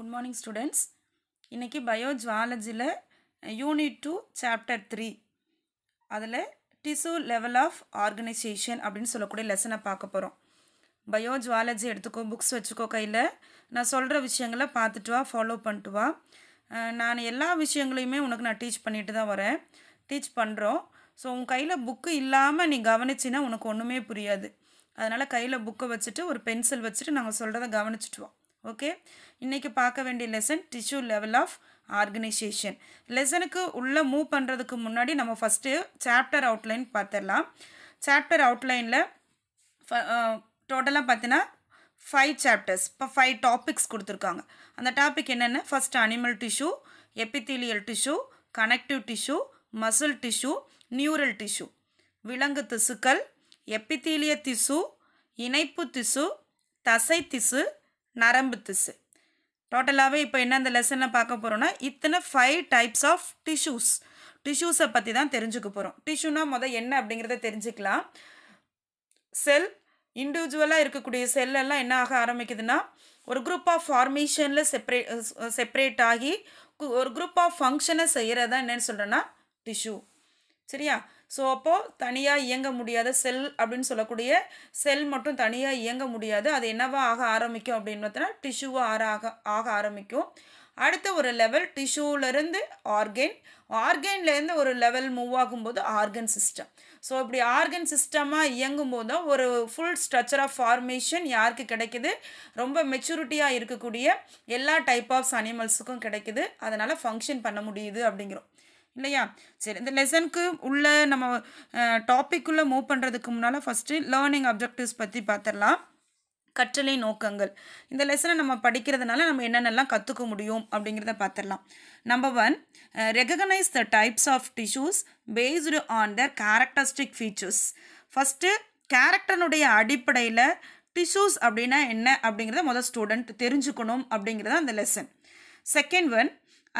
Good morning students இன்றைக்கி bio ஜுவாலஜியில் unit two chapter three அதில் டிசு லெவல் ஆஃப் ஆர்கனைசேஷன் அப்படின்னு சொல்லக்கூடிய லெசனை பார்க்க போகிறோம் பயோ ஜுவாலஜி எடுத்துக்கோ புக்ஸ் வச்சுக்கோ கையில் நான் சொல்கிற விஷயங்களை பார்த்துட்டு வா ஃபாலோ பண்ணிட்டு வா நான் எல்லா விஷயங்களையுமே உனக்கு நான் டீச் பண்ணிட்டு தான் வரேன் டீச் பண்ணுறோம் ஸோ உன் கையில் புக்கு இல்லாமல் நீ கவனிச்சின்னா உனக்கு ஒன்றுமே புரியாது அதனால் கையில் புக்கை வச்சுட்டு ஒரு பென்சில் வச்சுட்டு நாங்கள் சொல்கிறத கவனிச்சுட்டு ஓகே இன்றைக்கி பார்க்க வேண்டிய lesson tissue level of organisation லெசனுக்கு உள்ளே மூவ் பண்ணுறதுக்கு முன்னாடி நம்ம ஃபஸ்ட்டு சாப்டர் அவுட்லைன் பார்த்துடலாம் சாப்டர் அவுட்லைனில் ஃப டோட்டலாக பார்த்தீங்கன்னா ஃபைவ் சாப்டர்ஸ் இப்போ ஃபைவ் டாபிக்ஸ் கொடுத்துருக்காங்க அந்த டாபிக் என்னென்ன first animal tissue epithelial tissue connective tissue muscle tissue neural tissue விலங்கு திசுக்கள் எப்பித்தீலிய திசு இணைப்பு திசு தசை திசு நரம்பு திசு டோட்டலாகவே இப்போ என்ன அந்த லெசனில் பார்க்க போகிறோம்னா இத்தனை ஃபைவ் டைப்ஸ் ஆஃப் டிஷ்யூஸ் டிஷ்யூஸை பற்றி தான் தெரிஞ்சுக்க போகிறோம் டிஷ்யூனா மொதல் என்ன அப்படிங்கிறத தெரிஞ்சுக்கலாம் செல் இண்டிவிஜுவலாக இருக்கக்கூடிய செல்லெல்லாம் என்ன ஆக ஆரம்பிக்குதுன்னா ஒரு குரூப் ஆஃப் ஃபார்மேஷனில் செப்பரேட் செப்பரேட் ஆகி ஒரு குரூப் ஆஃப் ஃபங்க்ஷனை செய்கிறதான் என்னென்னு சொல்கிறேன்னா டிஷ்யூ சரியா ஸோ அப்போது தனியாக இயங்க முடியாத செல் அப்படின்னு சொல்லக்கூடிய செல் மட்டும் தனியாக இயங்க முடியாது அது என்னவா ஆக ஆரம்பிக்கும் அப்படின்னு பார்த்தோன்னா டிஷ்யூவாக ஆற ஆக ஆக ஆரம்பிக்கும் அடுத்த ஒரு லெவல் டிஷ்யூலேருந்து ஆர்கென் ஆர்கன்லேருந்து ஒரு லெவல் மூவ் ஆகும்போது ஆர்கன் சிஸ்டம் ஸோ இப்படி ஆர்கன் சிஸ்டமாக இயங்கும் போது தான் ஒரு ஃபுல் ஸ்ட்ரக்சர் ஆஃப் ஃபார்மேஷன் யாருக்கு கிடைக்குது ரொம்ப மெச்சூரிட்டியாக இருக்கக்கூடிய எல்லா டைப் ஆஃப் அனிமல்ஸுக்கும் கிடைக்குது அதனால் ஃபங்க்ஷன் பண்ண முடியுது அப்படிங்கிறோம் இல்லையா சரி இந்த லெசனுக்கு உள்ள நம்ம டாப்பிக்குள்ளே மூவ் பண்ணுறதுக்கு முன்னால் ஃபஸ்ட்டு லேர்னிங் அப்ஜெக்டிவ்ஸ் பற்றி பார்த்துடலாம் கற்றலை நோக்கங்கள் இந்த லெசனை நம்ம படிக்கிறதுனால நம்ம என்னென்னலாம் கற்றுக்க முடியும் அப்படிங்கிறத பார்த்துடலாம் number one recognise the types of tissues based on the characteristic features first கேரக்டர்னுடைய அடிப்படையில் டிஷ்யூஸ் அப்படின்னா என்ன அப்படிங்கிறத முதல் ஸ்டூடெண்ட் தெரிஞ்சுக்கணும் அப்படிங்கிறத அந்த lesson second one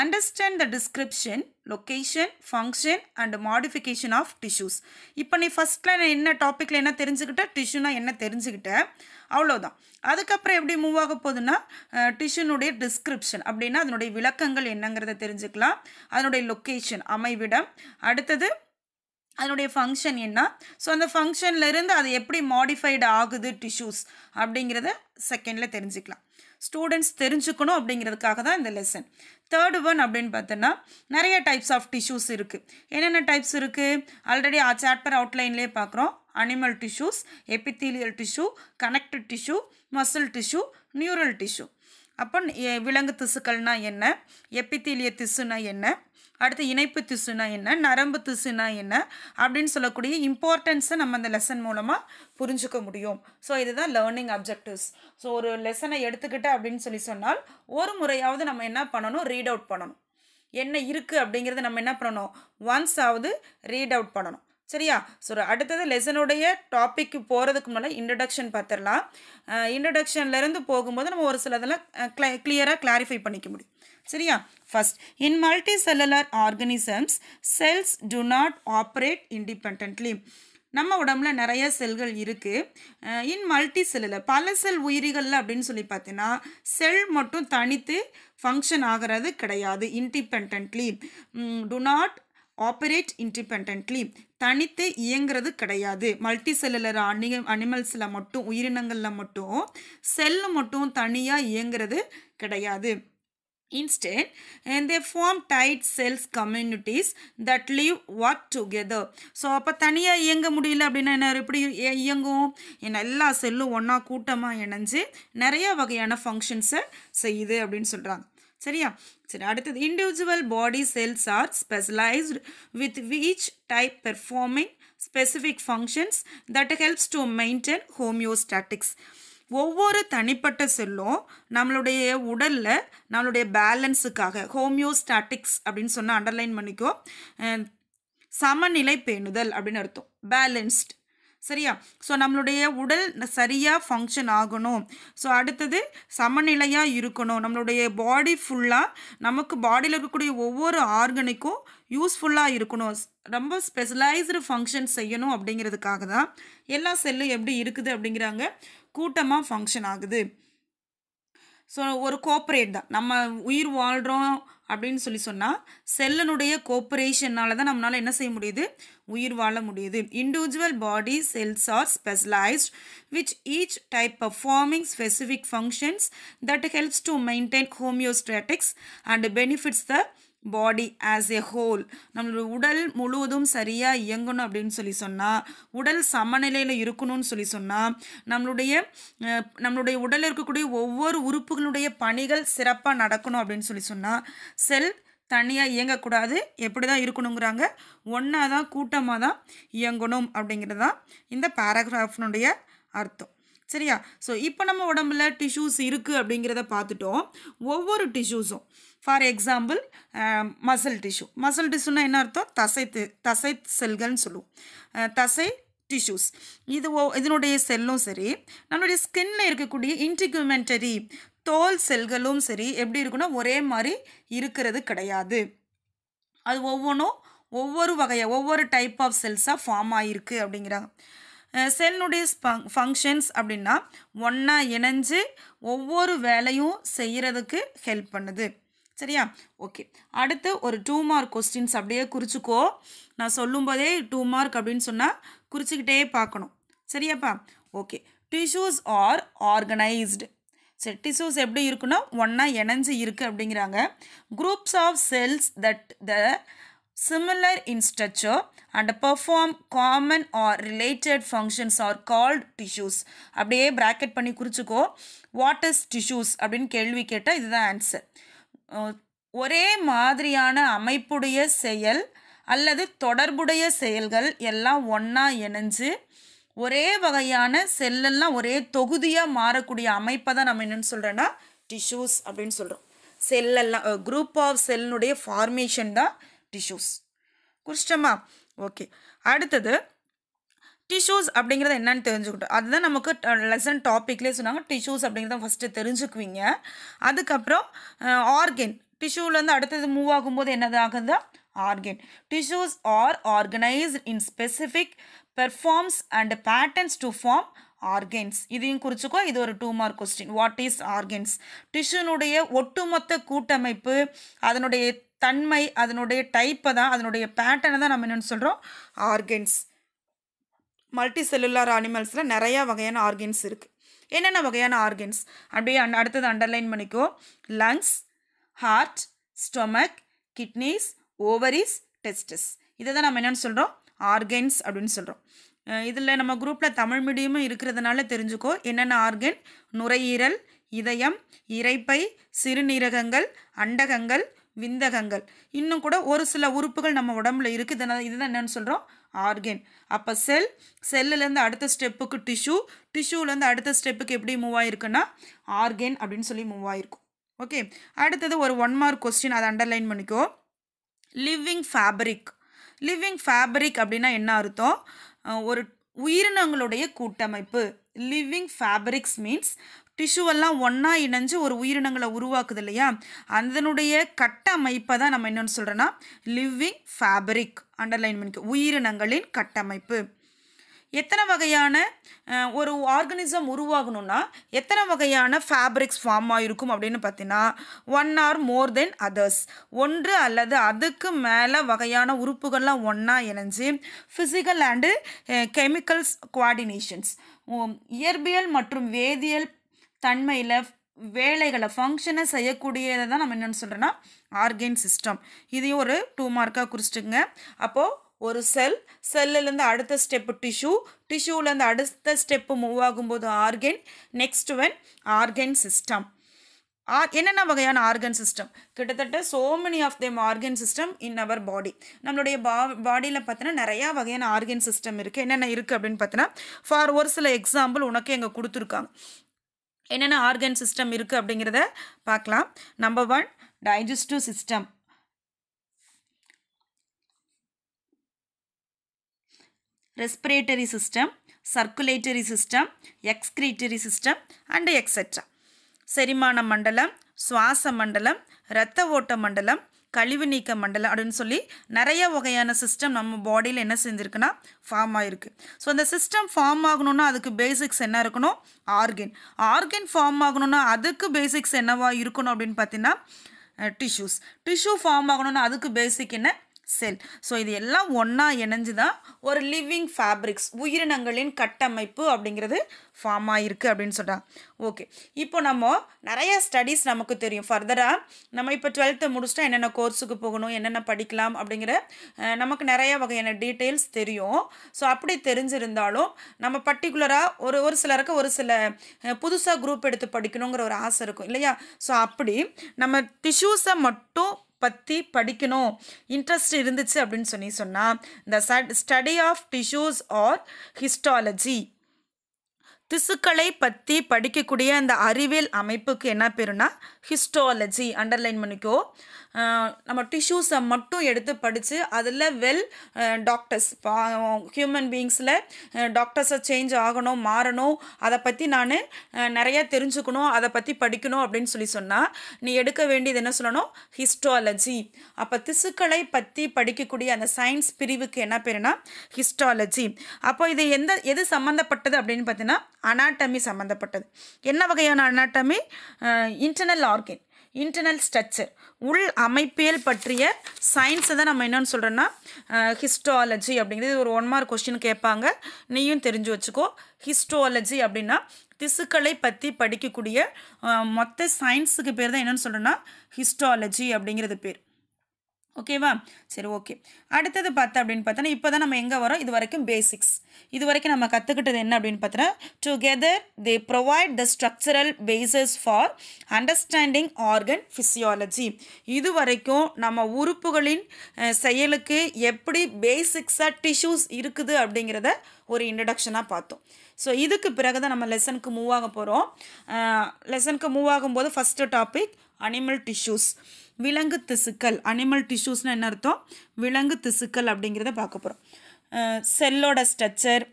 understand the description location function and modification of tissues இப்போ நீ ஃபஸ்ட்டில் என்ன டாப்பிக்கில் என்ன தெரிஞ்சுக்கிட்ட நான் என்ன தெரிஞ்சுக்கிட்ட அதுக்கப் அதுக்கப்புறம் எப்படி மூவ் போதுன்னா, tissue டிஷ்யூனுடைய டிஸ்கிரிப்ஷன் அப்படின்னா அதனுடைய விளக்கங்கள் என்னங்கிறத தெரிஞ்சுக்கலாம் அதனுடைய லொக்கேஷன் அமைவிடம் அடுத்தது அதனுடைய ஃபங்க்ஷன் என்ன ஸோ அந்த இருந்து அது எப்படி மாடிஃபைடு ஆகுது டிஷ்யூஸ் அப்படிங்கிறத செகண்டில் தெரிஞ்சுக்கலாம் ஸ்டூடெண்ட்ஸ் தெரிஞ்சுக்கணும் அப்படிங்கிறதுக்காக தான் இந்த லெசன் தேர்ட் ஒன் அப்படின்னு பார்த்தோன்னா நிறைய டைப்ஸ் ஆஃப் டிஷ்யூஸ் இருக்குது என்னென்ன டைப்ஸ் இருக்குது ஆல்ரெடி ஆ சாப்டர் அவுட்லைன்லேயே பார்க்குறோம் animal tissues epithelial tissue connected tissue muscle tissue neural tissue அப்போ விலங்கு திசுக்கள்னால் என்ன எப்பித்தீலிய திசுனா என்ன அடுத்து இணைப்பு திசுனா என்ன நரம்பு திசுனா என்ன அப்படின்னு சொல்லக்கூடிய இம்பார்ட்டன்ஸை நம்ம அந்த லெசன் மூலமாக புரிஞ்சுக்க முடியும் ஸோ இதுதான் லேர்னிங் அப்ஜெக்டிவ்ஸ் ஸோ ஒரு லெசனை எடுத்துக்கிட்டு அப்படின்னு சொல்லி சொன்னால் ஒரு முறையாவது நம்ம என்ன பண்ணணும் ரீட் அவுட் பண்ணணும் என்ன இருக்குது அப்படிங்கிறத நம்ம என்ன பண்ணணும் ஒன்ஸ் ஆகுது ரீட் அவுட் பண்ணணும் சரியா ஸோ அடுத்தது லெசனுடைய டாப்பிக்கு போகிறதுக்கு முன்னால் இன்ட்ரடக்ஷன் பார்த்துடலாம் இன்ட்ரடக்ஷன்லேருந்து போகும்போது நம்ம ஒரு சிலதெல்லாம் க்ளை கிளியராக கிளாரிஃபை பண்ணிக்க முடியும் சரியா first in multicellular organisms cells do not operate independently நம்ம உடம்புல நிறைய செல்கள் இருக்குது இன் மல்டி செல்லில் பல செல் உயிரிகளில் அப்படின்னு சொல்லி பார்த்தீங்கன்னா செல் மட்டும் தனித்து ஃபங்க்ஷன் ஆகிறது கிடையாது independently do not operate independently தனித்து இயங்கிறது கிடையாது மல்டி செல்லுலர் அனி அனிமல்ஸில் மட்டும் உயிரினங்களில் மட்டும் செல் மட்டும் தனியாக இயங்கிறது கிடையாது Instead, and they form tight cells communities that live work together. So அப்போ தனியாக இயங்க முடியல அப்படின்னா என்ன எப்படி இயங்கும் என்ன எல்லா செல்லும் ஒன்றா கூட்டமாக இணைஞ்சு நிறைய வகையான ஃபங்க்ஷன்ஸை செய்யுது அப்படின்னு சொல்கிறாங்க சரியா சரி அடுத்தது individual body cells are specialised with each type performing specific functions that helps to maintain homeostatics ஒவ்வொரு தனிப்பட்ட செல்லும் நம்மளுடைய உடலில் நம்மளுடைய பேலன்ஸுக்காக ஹோமியோஸ்டாட்டிக்ஸ் அப்படின்னு சொன்னால் அண்டர்லைன் பண்ணிக்கோ சமநிலை பேணுதல் அப்படின்னு அர்த்தம் பேலன்ஸ்ட் சரியா ஸோ நம்மளுடைய உடல் சரியாக ஃபங்க்ஷன் ஆகணும் ஸோ அடுத்தது சமநிலையாக இருக்கணும் நம்மளுடைய பாடி ஃபுல்லாக நமக்கு பாடியில் இருக்கக்கூடிய ஒவ்வொரு ஆர்கனிக்கும் யூஸ்ஃபுல்லாக இருக்கணும் ரொம்ப ஸ்பெஷலைஸ்டு ஃபங்க்ஷன் செய்யணும் அப்படிங்கிறதுக்காக தான் எல்லா செல்லும் எப்படி இருக்குது அப்படிங்கிறாங்க கூட்டமாக ஃபங்க்ஷன் ஆகுது ஸோ ஒரு கோஆப்ரேட் தான் நம்ம உயிர் வாழ்கிறோம் அப்படின்னு சொல்லி சொன்னால் செல்லனுடைய கோஆப்ரேஷனால் தான் நம்மளால் என்ன செய்ய முடியுது உயிர் வாழ முடியுது individual body cells are specialised which each type performing specific functions that helps to maintain homeostatics and benefits the body as a whole நம்மளோட உடல் முழுவதும் சரியாக இயங்கணும் அப்படின்னு சொல்லி சொன்னால் உடல் சமநிலையில் இருக்கணும்னு சொல்லி சொன்னால் நம்மளுடைய நம்மளுடைய உடலில் இருக்கக்கூடிய ஒவ்வொரு உறுப்புகளுடைய பணிகள் சிறப்பாக நடக்கணும் அப்படின்னு சொல்லி சொன்னால் செல் தனியாக இயங்கக்கூடாது எப்படி தான் இருக்கணுங்கிறாங்க ஒன்றா தான் கூட்டமாக தான் இயங்கணும் அப்படிங்கிறது தான் இந்த பேராகிராஃபினுடைய அர்த்தம் சரியா ஸோ இப்போ நம்ம உடம்புல டிஷ்யூஸ் இருக்குது அப்படிங்கிறத பார்த்துட்டோம் ஒவ்வொரு டிஷ்யூஸும் for example muscle tissue muscle டிஷ்யூனா என்ன அர்த்தம் தசை தசை செல்கள்னு சொல்லுவோம் தசை டிஷ்யூஸ் இது இதனுடைய செல்லும் சரி நம்மளுடைய ஸ்கின்ல இருக்கக்கூடிய இன்டிகுமெண்டரி தோல் செல்களும் சரி எப்படி இருக்குன்னா ஒரே மாதிரி இருக்கிறது கிடையாது அது ஒவ்வொன்றும் ஒவ்வொரு வகையாக ஒவ்வொரு டைப் ஆஃப் செல்ஸாக ஃபார்ம் ஆகிருக்கு அப்படிங்கிறாங்க செல்லுடைய ஃபங் ஃபங்க்ஷன்ஸ் அப்படின்னா ஒன்றா இணைஞ்சு ஒவ்வொரு வேலையும் செய்கிறதுக்கு ஹெல்ப் பண்ணுது சரியா ஓகே அடுத்து ஒரு டூ மார்க் கொஸ்டின்ஸ் அப்படியே குறிச்சிக்கோ நான் சொல்லும்போதே டூ மார்க் அப்படின்னு சொன்னால் குறிச்சிக்கிட்டே பார்க்கணும் சரியாப்பா ஓகே டிஷ்யூஸ் ஆர் ஆர்கனைஸ்டு சரி டிஷ்யூஸ் எப்படி இருக்குன்னா ஒன்றா இணைஞ்சு இருக்குது அப்படிங்கிறாங்க groups of cells that the similar in and perform common or related functions are called tissues அப்படியே ப்ராக்கெட் பண்ணி குறிச்சிக்கோ வாட் இஸ் டிஷ்யூஸ் அப்படின்னு கேள்வி கேட்டால் இதுதான் ஆன்சர் ஒரே மாதிரியான அமைப்புடைய செயல் அல்லது தொடர்புடைய செயல்கள் எல்லாம் ஒன்றா இணைஞ்சு ஒரே வகையான செல்லெல்லாம் ஒரே தொகுதியாக மாறக்கூடிய அமைப்பை தான் நம்ம என்னென்னு சொல்கிறோன்னா டிஷ்யூஸ் அப்படின்னு சொல்கிறோம் செல்லெல்லாம் குரூப் ஆஃப் செல்லுடைய ஃபார்மேஷன் தான் டிஷ்யூஸ் குறிச்சிட்டமா ஓகே அடுத்தது டிஷ்யூஸ் அப்படிங்கிறது என்னன்னு தெரிஞ்சுக்கிட்டோம் அதுதான் நமக்கு லெசன் டாப்பிக்லேயே சொன்னாங்க டிஷ்யூஸ் அப்படிங்கிறத ஃபஸ்ட்டு தெரிஞ்சுக்குவீங்க அதுக்கப்புறம் ஆர்கன் டிஷ்யூலேருந்து அடுத்தது மூவ் ஆகும்போது என்னது ஆகுது organ tissues are organised in specific performs and patterns to form organs இதையும் குறிச்சுக்கோ இது ஒரு two mark question what is organs டிஷ்யூனுடைய ஒட்டுமொத்த கூட்டமைப்பு அதனுடைய தன்மை அதனுடைய டைப்பை தான் அதனுடைய பேட்டர்னை தான் நம்ம என்னென்னு சொல்கிறோம் ஆர்கன்ஸ் மல்டி செல்லுலார் அனிமல்ஸில் நிறையா வகையான ஆர்கன்ஸ் இருக்குது என்னென்ன வகையான ஆர்கன்ஸ் அப்படியே அண்ட் அடுத்தது அண்டர்லைன் பண்ணிக்கோ lungs heart stomach kidneys ovaries testes இதை தான் நம்ம என்னென்னு சொல்கிறோம் ஆர்கன்ஸ் அப்படின்னு சொல்கிறோம் இதில் நம்ம குரூப்பில் தமிழ் மீடியமும் இருக்கிறதுனால தெரிஞ்சுக்கோ என்னென்ன ஆர்கன் நுரையீரல் இதயம் இறைப்பை சிறுநீரகங்கள் அண்டகங்கள் விந்தகங்கள் இன்னும் கூட ஒரு சில உறுப்புகள் நம்ம உடம்புல இருக்குது இதுதான் என்னென்னு சொல்கிறோம் ஆர்கன் அப்போ செல் செல்லுலேருந்து அடுத்த ஸ்டெப்புக்கு டிஷ்யூ டிஷ்யூலேருந்து அடுத்த ஸ்டெப்புக்கு எப்படி மூவ் ஆகிருக்குன்னா ஆர்கன் அப்படின்னு சொல்லி மூவ் ஆகிருக்கும் ஓகே அடுத்தது ஒரு ஒன் மார்க் கொஸ்டின் அதை அண்டர்லைன் பண்ணிக்கோ லிவிங் ஃபேப்ரிக் லிவிங் ஃபேப்ரிக் அப்படின்னா என்ன அர்த்தம் ஒரு உயிரினங்களுடைய கூட்டமைப்பு லிவிங் ஃபேப்ரிக்ஸ் மீன்ஸ் டிஷ்யூவெல்லாம் ஒன்றா இணைஞ்சு ஒரு உயிரினங்களை உருவாக்குது இல்லையா அதனுடைய கட்டமைப்பை தான் நம்ம என்னென்னு சொல்கிறோன்னா லிவிங் ஃபேப்ரிக் அண்டர்லைன் பண்ணிக்க உயிரினங்களின் கட்டமைப்பு எத்தனை வகையான ஒரு ஆர்கனிசம் உருவாகணும்னா எத்தனை வகையான ஃபேப்ரிக்ஸ் ஃபார்ம் ஆகிருக்கும் அப்படின்னு பார்த்தீங்கன்னா one or more than others ஒன்று அல்லது அதுக்கு மேலே வகையான உறுப்புகள்லாம் ஒன்றா இணைஞ்சு ஃபிசிக்கல் அண்டு கெமிக்கல்ஸ் குவாடினேஷன்ஸ் இயற்பியல் மற்றும் வேதியியல் தன்மையில் வேலைகளை ஃபங்க்ஷனை செய்யக்கூடியதை தான் நம்ம என்னென்னு சொல்கிறோன்னா ஆர்கேன் சிஸ்டம் இதையும் ஒரு டூ மார்க்காக குறிச்சிட்டுங்க அப்போது ஒரு செல் செல்லுலேருந்து அடுத்த ஸ்டெப்பு டிஷ்யூ டிஷ்யூலேருந்து அடுத்த ஸ்டெப்பு மூவ் ஆகும்போது organ next one organ system are என்னென்ன வகையான ஆர்கன் சிஸ்டம் கிட்டத்தட்ட so many of them organ system in our body நம்மளுடைய பா பாடியில் பார்த்தீங்கன்னா நிறையா வகையான ஆர்கன் சிஸ்டம் இருக்குது என்னென்ன இருக்குது அப்படின்னு பார்த்தீங்கன்னா ஃபார் ஒரு சில எக்ஸாம்பிள் உனக்கு எங்கே கொடுத்துருக்காங்க என்னென்ன ஆர்கன் சிஸ்டம் இருக்குது அப்படிங்கிறத பார்க்கலாம் number one digestive system respiratory system, circulatory system, excretory system and etc. செரிமான மண்டலம் சுவாச மண்டலம் இரத்த ஓட்ட மண்டலம் கழிவு நீக்க மண்டலம் அப்படின்னு சொல்லி நிறைய வகையான சிஸ்டம் நம்ம பாடியில் என்ன செஞ்சுருக்குன்னா ஃபார்ம் ஆகிருக்கு ஸோ அந்த சிஸ்டம் ஃபார்ம் ஆகணுன்னா அதுக்கு பேசிக்ஸ் என்ன இருக்கணும் ஆர்கன் ஆர்கன் ஃபார்ம் ஆகணுன்னா அதுக்கு பேசிக்ஸ் என்னவாக இருக்கணும் அப்படின்னு பார்த்தீங்கன்னா டிஷ்யூஸ் டிஷ்யூ ஃபார்ம் ஆகணும்னா அதுக்கு பேசிக் என்ன செல் ஸோ இது எல்லாம் ஒன்றா இணைஞ்சு தான் ஒரு லிவிங் ஃபேப்ரிக்ஸ் உயிரினங்களின் கட்டமைப்பு அப்படிங்கிறது ஃபார்ம் ஆகிருக்கு அப்படின்னு சொல்கிறாங்க ஓகே இப்போ நம்ம நிறைய ஸ்டடீஸ் நமக்கு தெரியும் ஃபர்தராக நம்ம இப்போ டுவெல்த்து முடிச்சுட்டா என்னென்ன கோர்ஸுக்கு போகணும் என்னென்ன படிக்கலாம் அப்படிங்கிற நமக்கு நிறைய வகையான டீட்டெயில்ஸ் தெரியும் ஸோ அப்படி தெரிஞ்சிருந்தாலும் நம்ம பர்டிகுலராக ஒரு ஒரு சிலருக்கு ஒரு சில புதுசாக குரூப் எடுத்து படிக்கணுங்கிற ஒரு ஆசை இருக்கும் இல்லையா ஸோ அப்படி நம்ம டிஷ்யூஸை மட்டும் பற்றி படிக்கணும் இன்ட்ரெஸ்ட் இருந்துச்சு அப்படின்னு சொல்லி சொன்னால் இந்த study of tissues or histology திசுக்களை பற்றி படிக்கக்கூடிய அந்த அறிவியல் அமைப்புக்கு என்ன பேருனா ஹிஸ்டாலஜி அண்டர்லைன் பண்ணிக்கோ நம்ம டிஷ்யூஸை மட்டும் எடுத்து படித்து அதில் வெல் டாக்டர்ஸ் ஹியூமன் பீங்ஸில் டாக்டர்ஸை சேஞ்ச் ஆகணும் மாறணும் அதை பற்றி நான் நிறையா தெரிஞ்சுக்கணும் அதை பற்றி படிக்கணும் அப்படின்னு சொல்லி சொன்னால் நீ எடுக்க வேண்டியது என்ன சொல்லணும் ஹிஸ்டாலஜி அப்போ திசுக்களை பற்றி படிக்கக்கூடிய அந்த சயின்ஸ் பிரிவுக்கு என்ன பேருனா ஹிஸ்டாலஜி அப்போ இது எந்த எது சம்மந்தப்பட்டது அப்படின்னு பார்த்தீங்கன்னா அனாட்டமி சம்மந்தப்பட்டது என்ன வகையான anatomy internal organ internal structure உள் அமைப்பியல் பற்றிய சயின்ஸை தான் நம்ம என்னென்னு சொல்கிறோன்னா ஹிஸ்டாலஜி அப்படிங்கிறது ஒரு ஒன் மார்க் கொஸ்டின் கேட்பாங்க நீயும் தெரிஞ்சு வச்சுக்கோ ஹிஸ்டாலஜி அப்படின்னா திசுக்களை பற்றி படிக்கக்கூடிய மொத்த சயின்ஸுக்கு பேர் தான் என்னென்னு சொல்கிறேன்னா ஹிஸ்டாலஜி அப்படிங்கிறது பேர் ஓகேவா சரி ஓகே அடுத்தது பார்த்தா அப்படின்னு பார்த்தோன்னா இப்போ தான் நம்ம எங்கே வரோம் இது வரைக்கும் பேசிக்ஸ் இது வரைக்கும் நம்ம கற்றுக்கிட்டது என்ன அப்படின்னு பார்த்தோன்னா together they provide the structural basis for understanding organ physiology இது வரைக்கும் நம்ம உறுப்புகளின் செயலுக்கு எப்படி பேசிக்ஸாக டிஷ்யூஸ் இருக்குது அப்படிங்கிறத ஒரு இன்ட்ரடக்ஷனாக பார்த்தோம் ஸோ இதுக்கு பிறகு தான் நம்ம லெசனுக்கு மூவ் ஆக போகிறோம் லெசனுக்கு மூவ் ஆகும்போது ஃபஸ்ட்டு டாபிக் அனிமல் டிஷ்யூஸ் விலங்கு திசுக்கள் அனிமல் டிஷ்யூஸ்னு என்ன அர்த்தம் விலங்கு திசுக்கள் அப்படிங்கிறத பார்க்க போகிறோம் செல்லோட structure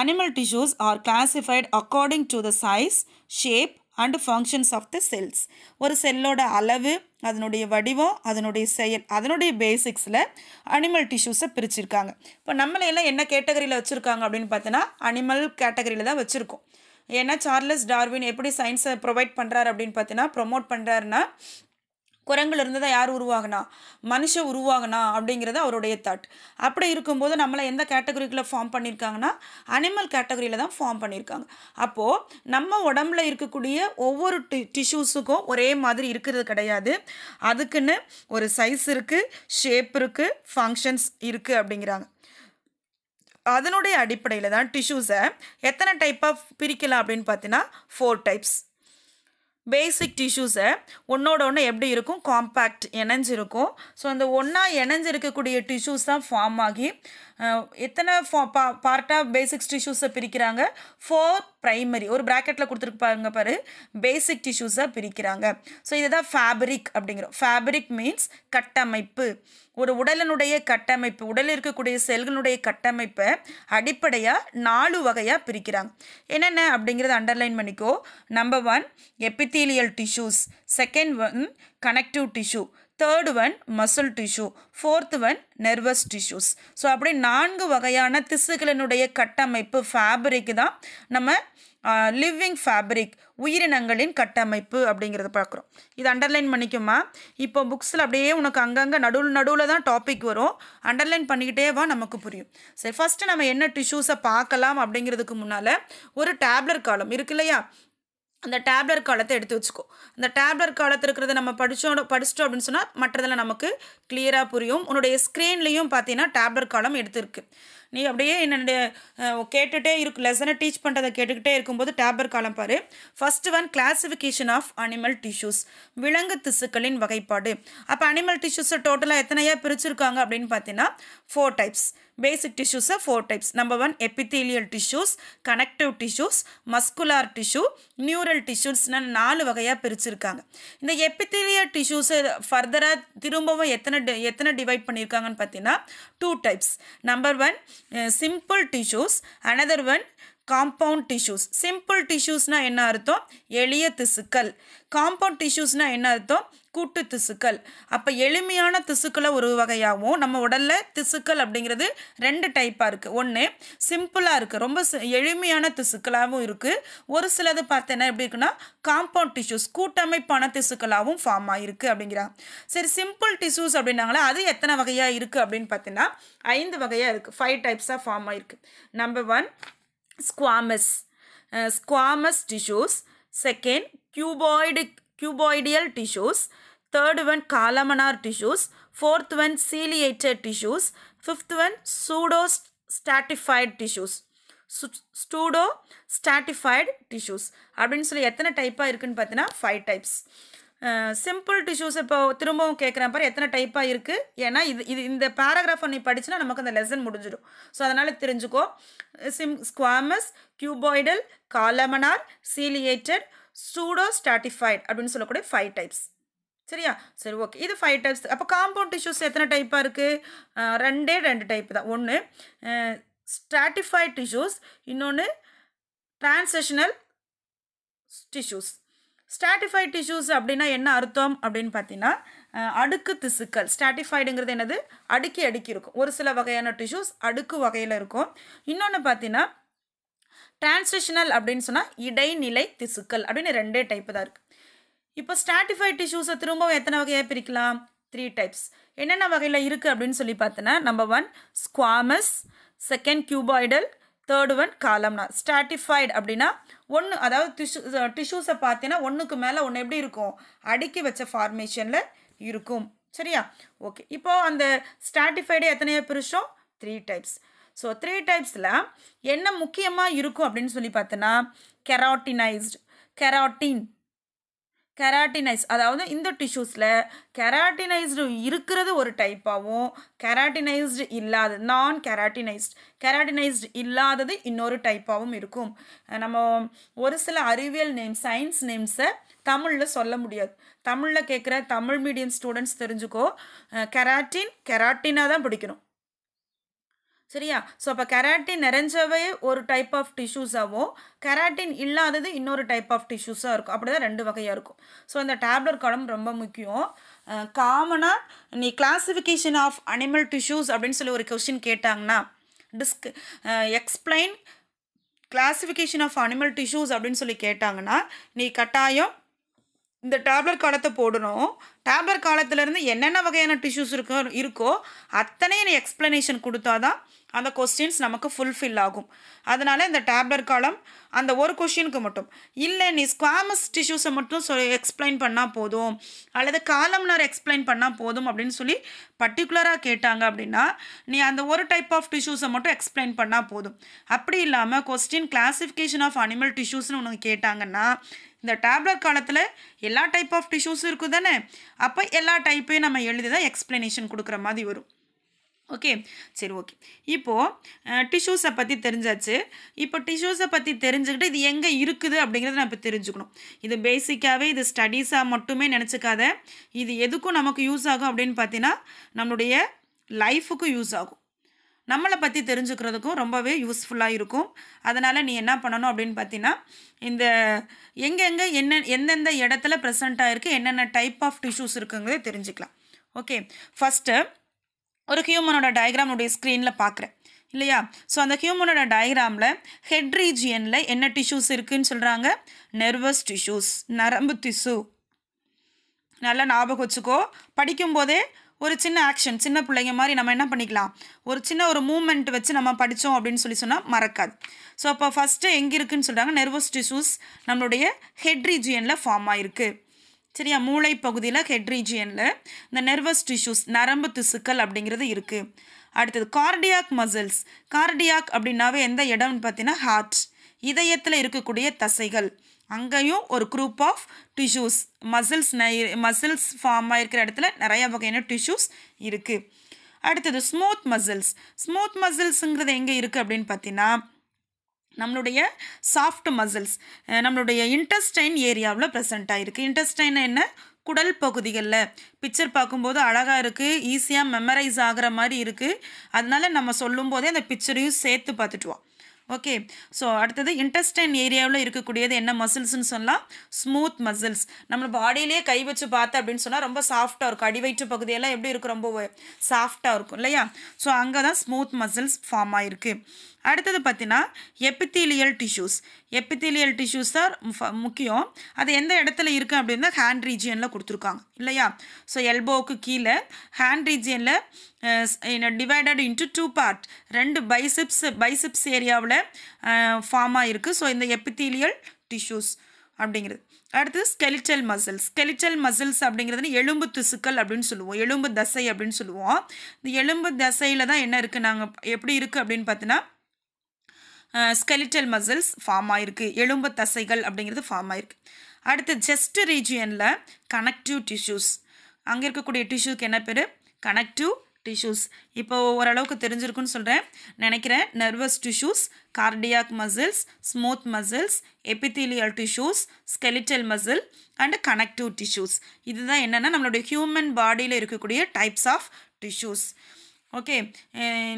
animal tissues are classified according to the size shape and functions of the cells ஒரு செல்லோட அளவு அதனுடைய வடிவம் அதனுடைய செயல் அதனுடைய பேசிக்ஸில் அனிமல் டிஷ்யூஸை பிரிச்சிருக்காங்க இப்போ நம்மளையெல்லாம் எல்லாம் என்ன கேட்டகரியில் வச்சுருக்காங்க அப்படின்னு பார்த்தோன்னா அனிமல் கேட்டகரியில் தான் வச்சுருக்கோம் ஏன்னா சார்லஸ் டார்வின் எப்படி சயின்ஸை ப்ரொவைட் பண்ணுறாரு அப்படின்னு பார்த்தீங்கன்னா ப்ரொமோட் பண்ணுறாருன்னா இருந்து தான் யார் உருவாகினா மனுஷன் உருவாகினா அப்படிங்கிறது அவருடைய தாட் அப்படி இருக்கும்போது நம்மளை எந்த கேட்டகரிக்குள்ளே ஃபார்ம் பண்ணியிருக்காங்கன்னா அனிமல் கேட்டகரியில் தான் ஃபார்ம் பண்ணியிருக்காங்க அப்போது நம்ம உடம்புல இருக்கக்கூடிய ஒவ்வொரு டி டிஷ்யூஸுக்கும் ஒரே மாதிரி இருக்கிறது கிடையாது அதுக்குன்னு ஒரு சைஸ் இருக்குது ஷேப் இருக்குது ஃபங்க்ஷன்ஸ் இருக்குது அப்படிங்கிறாங்க அதனுடைய அடிப்படையில் தான் டிஷ்யூஸை எத்தனை டைப்பாக பிரிக்கலாம் அப்படின்னு பார்த்தீங்கன்னா ஃபோர் டைப்ஸ் பேசிக் டிஷ்யூஸை ஒன்றோட ஒன்று எப்படி இருக்கும் காம்பேக்ட் இணைஞ்சிருக்கும் ஸோ அந்த ஒன்றா இணைஞ்சிருக்கக்கூடிய டிஷ்யூஸ் தான் ஃபார்ம் ஆகி எத்தனை ஃபா பா பார்ட்டாக பேசிக் டிஷ்யூஸை பிரிக்கிறாங்க ஃபோர் ப்ரைமரி ஒரு ப்ராக்கெட்டில் கொடுத்துருக்கு பாருங்க பாரு பேசிக் டிஷ்யூஸை பிரிக்கிறாங்க ஸோ தான் ஃபேப்ரிக் அப்படிங்கிறோம் ஃபேப்ரிக் மீன்ஸ் கட்டமைப்பு ஒரு உடலினுடைய கட்டமைப்பு உடலில் இருக்கக்கூடிய செல்களுடைய கட்டமைப்பை அடிப்படையாக நாலு வகையாக பிரிக்கிறாங்க என்னென்ன அப்படிங்கிறத அண்டர்லைன் பண்ணிக்கோ number one epithelial tissues second one connective tissue third one muscle tissue fourth one nervous tissues so அப்படி நான்கு வகையான திசுகளினுடைய கட்டமைப்பு ஃபேப்ரிக் தான் நம்ம லிவிங் ஃபேப்ரிக் உயிரினங்களின் கட்டமைப்பு அப்படிங்கிறத பார்க்குறோம் இது அண்டர்லைன் பண்ணிக்குமா இப்போ புக்ஸில் அப்படியே உனக்கு அங்கங்கே நடுவில் நடுவில் தான் டாபிக் வரும் அண்டர்லைன் பண்ணிக்கிட்டே வா நமக்கு புரியும் சரி ஃபஸ்ட்டு நம்ம என்ன டிஷ்யூஸை பார்க்கலாம் அப்படிங்கிறதுக்கு முன்னால் ஒரு டேப்லர் காலம் இருக்கு இல்லையா அந்த டேப்லர் காலத்தை எடுத்து வச்சுக்கோ அந்த டேப்லர் காலத்து இருக்கிறத நம்ம படித்தோம் படிச்சிட்டோம் அப்படின்னு சொன்னால் மற்றதில் நமக்கு கிளியராக புரியும் உன்னுடைய ஸ்க்ரீன்லேயும் பார்த்தீங்கன்னா டேப்லர் காலம் எடுத்துருக்கு நீ அப்படியே என்னுடைய கேட்டுகிட்டே இருக்கு லெசனை டீச் பண்ணுறதை கேட்டுக்கிட்டே இருக்கும்போது டேப்லர் காலம் பாரு first one classification of animal tissues விலங்கு திசுக்களின் வகைப்பாடு அப்போ அனிமல் டிஷ்யூஸை டோட்டலாக எத்தனையாக பிரிச்சிருக்காங்க அப்படின்னு பார்த்தீங்கன்னா ஃபோர் டைப்ஸ் பேசிக் டிஷ்யூஸை four types number one epithelial tissues connective tissues muscular tissue neural டிஷ்யூஸ்னால் நாலு வகையாக பிரிச்சிருக்காங்க இந்த எபித்தீலியல் டிஷ்யூஸை ஃபர்தராக திரும்பவும் எத்தனை டி எத்தனை டிவைட் பண்ணியிருக்காங்கன்னு பார்த்தீங்கன்னா two types number one simple tissues another one compound tissues simple டிஷ்யூஸ்னால் என்ன அர்த்தம் எளிய திசுக்கள் காம்பவுண்ட் டிஷ்யூஸ்னால் என்ன அர்த்தம் கூட்டு திசுக்கள் அப்போ எளிமையான திசுக்களை ஒரு வகையாகவும் நம்ம உடலில் திசுக்கள் அப்படிங்கிறது ரெண்டு டைப்பாக இருக்குது ஒன்று சிம்பிளாக இருக்குது ரொம்ப எளிமையான திசுக்களாகவும் இருக்குது ஒரு சிலது பார்த்தீங்கன்னா எப்படி இருக்குன்னா காம்பவுண்ட் டிஷ்யூஸ் கூட்டமைப்பான திசுக்களாகவும் ஃபார்ம் ஆகிருக்கு அப்படிங்கிறாங்க சரி சிம்பிள் டிஷ்யூஸ் அப்படின்னாங்களா அது எத்தனை வகையாக இருக்குது அப்படின்னு பார்த்தீங்கன்னா ஐந்து வகையாக இருக்குது ஃபைவ் டைப்ஸாக ஃபார்ம் ஆகிருக்கு number one squamous squamous tissues second cuboid cuboidal tissues third one columnar tissues fourth one ciliated tissues fifth one pseudo stratified tissues pseudo stratified tissues அப்படின்னு சொல்லி எத்தனை டைப்பாக இருக்குதுன்னு பார்த்தீங்கன்னா ஃபைவ் டைப்ஸ் சிம்பிள் டிஷ்யூஸ் இப்போ திரும்பவும் கேட்குறேன் பாரு எத்தனை டைப்பாக இருக்குது ஏன்னா இது இது இந்த பேராகிராஃபை நீ படிச்சுன்னா நமக்கு அந்த லெசன் முடிஞ்சிடும் ஸோ அதனால் தெரிஞ்சுக்கோ சிம் squamous cuboidal columnar ciliated pseudo stratified அப்படின்னு சொல்லக்கூடிய ஃபைவ் டைப்ஸ் சரியா சரி ஓகே இது ஃபைவ் டைப்ஸ் அப்போ காம்பவுண்ட் டிஷ்யூஸ் எத்தனை டைப்பாக இருக்குது ரெண்டே ரெண்டு டைப் தான் ஒன்று ஸ்ட்ராட்டிஃபைட் டிஷ்யூஸ் இன்னொன்று டிரான்சஷனல் டிஷ்யூஸ் ஸ்டாட்டிஃபைட் டிஷ்யூஸ் அப்படின்னா என்ன அர்த்தம் அப்படின்னு பார்த்தீங்கன்னா அடுக்கு திசுக்கள் ஸ்டாட்டிஃபைடுங்கிறது என்னது அடுக்கி அடுக்கி இருக்கும் ஒரு சில வகையான டிஷ்யூஸ் அடுக்கு வகையில் இருக்கும் இன்னொன்று பார்த்தீங்கன்னா டிரான்ஸ்டேஷனல் அப்படின்னு சொன்னால் இடைநிலை திசுக்கள் அப்படின்னு ரெண்டே டைப்பு தான் இருக்குது இப்போ ஸ்டாட்டிஃபைட் டிஷ்யூஸை திரும்பவும் எத்தனை வகையாக பிரிக்கலாம் த்ரீ டைப்ஸ் என்னென்ன வகையில் இருக்குது அப்படின்னு சொல்லி பார்த்தோன்னா number one squamous second cuboidal third one columnar stratified அப்படின்னா ஒன்று அதாவது டிஷ்யூ டிஷ்யூஸை பார்த்தீங்கன்னா ஒன்றுக்கு மேலே ஒன்று எப்படி இருக்கும் அடுக்கி வச்ச ஃபார்மேஷனில் இருக்கும் சரியா ஓகே இப்போது அந்த ஸ்டாட்டிஃபைடு எத்தனையோ பிரிச்சோம் த்ரீ டைப்ஸ் ஸோ த்ரீ டைப்ஸில் என்ன முக்கியமாக இருக்கும் அப்படின்னு சொல்லி பார்த்தோன்னா கெராட்டினைஸ்டு கெராட்டின் கெராட்டினைஸ் அதாவது இந்த டிஷ்யூஸில் கெராட்டினைஸ்டு இருக்கிறது ஒரு டைப்பாகவும் கெராட்டினைஸ்டு இல்லாதது நான் கெராட்டினைஸ்டு கெராட்டினைஸ்டு இல்லாதது இன்னொரு டைப்பாகவும் இருக்கும் நம்ம ஒரு சில அறிவியல் நேம் சயின்ஸ் நேம்ஸை தமிழில் சொல்ல முடியாது தமிழில் கேட்குற தமிழ் மீடியம் ஸ்டூடெண்ட்ஸ் தெரிஞ்சுக்கோ கெராட்டின் கெராட்டினாக தான் பிடிக்கணும் சரியா ஸோ அப்போ கெராட்டின் நிறைஞ்சவே ஒரு டைப் ஆஃப் டிஷ்யூஸாகவும் கெராட்டின் இல்லாதது இன்னொரு டைப் ஆஃப் டிஷ்யூஸாக இருக்கும் அப்படி தான் ரெண்டு வகையாக இருக்கும் ஸோ அந்த டேப்லெட் காலம் ரொம்ப முக்கியம் காமனாக நீ கிளாஸிஃபிகேஷன் ஆஃப் அனிமல் டிஷ்யூஸ் அப்படின்னு சொல்லி ஒரு கொஸ்டின் கேட்டாங்கன்னா டிஸ்க் explain classification of animal tissues அப்படின்னு சொல்லி கேட்டாங்கன்னா நீ கட்டாயம் இந்த டேப்லெட் காலத்தை போடணும் டேப்லெட் காலத்துலேருந்து என்னென்ன வகையான டிஷ்யூஸ் இருக்கோ இருக்கோ அத்தனை எக்ஸ்ப்ளனேஷன் கொடுத்தா தான் அந்த கொஸ்டின்ஸ் நமக்கு ஃபுல்ஃபில் ஆகும் அதனால் இந்த டேப்லெட் காலம் அந்த ஒரு கொஷினுக்கு மட்டும் இல்லை நீ ஸ்குவாமஸ் டிஷ்யூஸை மட்டும் சொல் எக்ஸ்பிளைன் பண்ணால் போதும் அல்லது நார் எக்ஸ்பிளைன் பண்ணால் போதும் அப்படின்னு சொல்லி பர்டிகுலராக கேட்டாங்க அப்படின்னா நீ அந்த ஒரு டைப் ஆஃப் டிஷ்யூஸை மட்டும் எக்ஸ்பிளைன் பண்ணால் போதும் அப்படி இல்லாமல் கொஸ்டின் கிளாசிஃபிகேஷன் ஆஃப் அனிமல் டிஷ்யூஸ்னு உனக்கு கேட்டாங்கன்னா இந்த டேப்லெட் காலத்தில் எல்லா டைப் ஆஃப் டிஷ்யூஸும் இருக்குது தானே அப்போ எல்லா டைப்பையும் நம்ம எழுதி தான் எக்ஸ்ப்ளனேஷன் கொடுக்குற மாதிரி வரும் ஓகே சரி ஓகே இப்போது டிஷ்யூஸை பற்றி தெரிஞ்சாச்சு இப்போ டிஷ்யூஸை பற்றி தெரிஞ்சுக்கிட்டு இது எங்கே இருக்குது அப்படிங்கிறத நம்ம தெரிஞ்சுக்கணும் இது பேசிக்காகவே இது ஸ்டடீஸாக மட்டுமே நினச்சிக்காத இது எதுக்கும் நமக்கு யூஸ் ஆகும் அப்படின்னு பார்த்தீங்கன்னா நம்மளுடைய லைஃபுக்கும் யூஸ் ஆகும் நம்மளை பற்றி தெரிஞ்சுக்கிறதுக்கும் ரொம்பவே யூஸ்ஃபுல்லாக இருக்கும் அதனால் நீ என்ன பண்ணணும் அப்படின்னு பார்த்தீங்கன்னா இந்த எங்கெங்கே என்ன எந்தெந்த இடத்துல ப்ரெசண்ட்டாக இருக்குது என்னென்ன டைப் ஆஃப் டிஷ்யூஸ் இருக்குங்கிறத தெரிஞ்சுக்கலாம் ஓகே ஃபஸ்ட்டு ஒரு ஹியூமனோட டயக்ராம் உடைய ஸ்க்ரீனில் பார்க்குறேன் இல்லையா ஸோ அந்த ஹியூமனோட டயக்ராமில் ஹெட் ரீஜியனில் என்ன டிஷ்யூஸ் இருக்குதுன்னு சொல்கிறாங்க நெர்வஸ் டிஷ்யூஸ் நரம்பு திசு நல்லா ஞாபகம் வச்சுக்கோ படிக்கும்போதே ஒரு சின்ன ஆக்ஷன் சின்ன பிள்ளைங்க மாதிரி நம்ம என்ன பண்ணிக்கலாம் ஒரு சின்ன ஒரு மூமெண்ட் வச்சு நம்ம படித்தோம் அப்படின்னு சொல்லி சொன்னால் மறக்காது ஸோ அப்போ ஃபஸ்ட்டு எங்கே இருக்குதுன்னு சொல்கிறாங்க நெர்வஸ் டிஷ்யூஸ் நம்மளுடைய ஹெட் ரீஜியனில் ஃபார்ம் ஆகிருக்கு சரியா மூளை பகுதியில் ஹெட் ரீஜியனில் இந்த நெர்வஸ் டிஷ்யூஸ் நரம்பு திசுக்கள் அப்படிங்கிறது இருக்குது அடுத்தது கார்டியாக் மசில்ஸ் கார்டியாக் அப்படின்னாவே எந்த இடம்னு பார்த்தீங்கன்னா ஹார்ட் இதயத்தில் இருக்கக்கூடிய தசைகள் அங்கேயும் ஒரு குரூப் ஆஃப் டிஷ்யூஸ் மசில்ஸ் நை மசில்ஸ் ஃபார்ம் ஆகிருக்கிற இடத்துல நிறையா வகையான டிஷ்யூஸ் இருக்குது அடுத்தது ஸ்மூத் மசில்ஸ் ஸ்மூத் மசில்ஸுங்கிறது எங்கே இருக்குது அப்படின்னு பார்த்தீங்கன்னா நம்மளுடைய சாஃப்ட் மசில்ஸ் நம்மளுடைய இன்டஸ்டைன் ஏரியாவில் ப்ரெசென்ட் ஆகிருக்கு இன்டஸ்டைன் என்ன குடல் பகுதிகளில் பிக்சர் பார்க்கும்போது அழகாக இருக்குது ஈஸியாக மெமரைஸ் ஆகிற மாதிரி இருக்குது அதனால நம்ம சொல்லும் போதே அந்த பிக்சரையும் சேர்த்து பார்த்துட்டுவோம் ஓகே ஸோ அடுத்தது இன்டெஸ்டைன் ஏரியாவில் இருக்கக்கூடியது என்ன மசில்ஸ்னு சொல்லலாம் ஸ்மூத் மசில்ஸ் நம்ம பாடியிலே கை வச்சு பார்த்தா அப்படின்னு சொன்னால் ரொம்ப சாஃப்டாக இருக்கும் அடிவயிற்று பகுதியெல்லாம் எப்படி இருக்கும் ரொம்ப சாஃப்டாக இருக்கும் இல்லையா ஸோ அங்கே தான் ஸ்மூத் மசில்ஸ் ஃபார்ம் ஆகிருக்கு அடுத்தது பார்த்தீங்கன்னா எபித்தீலியல் டிஷ்யூஸ் எபித்தீலியல் டிஷ்யூஸ் தான் முக்கியம் அது எந்த இடத்துல இருக்குது அப்படின்னா ஹேண்ட் ரீஜியனில் கொடுத்துருக்காங்க இல்லையா ஸோ எல்போவுக்கு கீழே ஹேண்ட் ரீஜியனில் டிவைடட் இன்ட்டு டூ பார்ட் ரெண்டு பைசிப்ஸ் பைசிப்ஸ் ஏரியாவில் ஃபார்மாக இருக்குது ஸோ இந்த எபித்தீலியல் டிஷ்யூஸ் அப்படிங்கிறது அடுத்து ஸ்கெலிச்சல் மசில்ஸ் ஸ்கெலிச்சல் மசில்ஸ் அப்படிங்கிறது எலும்பு திசுக்கள் அப்படின்னு சொல்லுவோம் எலும்பு தசை அப்படின்னு சொல்லுவோம் இந்த எலும்பு தசையில் தான் என்ன இருக்குது நாங்கள் எப்படி இருக்குது அப்படின்னு பார்த்தீங்கன்னா ஸ்கெலிட்டல் மசில்ஸ் ஃபார்ம் ஆகிருக்கு எலும்பு தசைகள் அப்படிங்கிறது ஃபார்ம் ஆகிருக்கு அடுத்து ஜெஸ்ட் ரீஜியனில் கனெக்டிவ் டிஷ்யூஸ் அங்கே இருக்கக்கூடிய டிஷ்யூக்கு என்ன பேர் கனெக்டிவ் டிஷ்யூஸ் இப்போ ஓரளவுக்கு தெரிஞ்சிருக்குன்னு சொல்கிறேன் நினைக்கிறேன் nervous tissues cardiac muscles smooth muscles epithelial tissues skeletal muscle and connective tissues இதுதான் என்னென்னா நம்மளுடைய ஹியூமன் பாடியில் இருக்கக்கூடிய டைப்ஸ் ஆஃப் டிஷ்யூஸ் ஓகே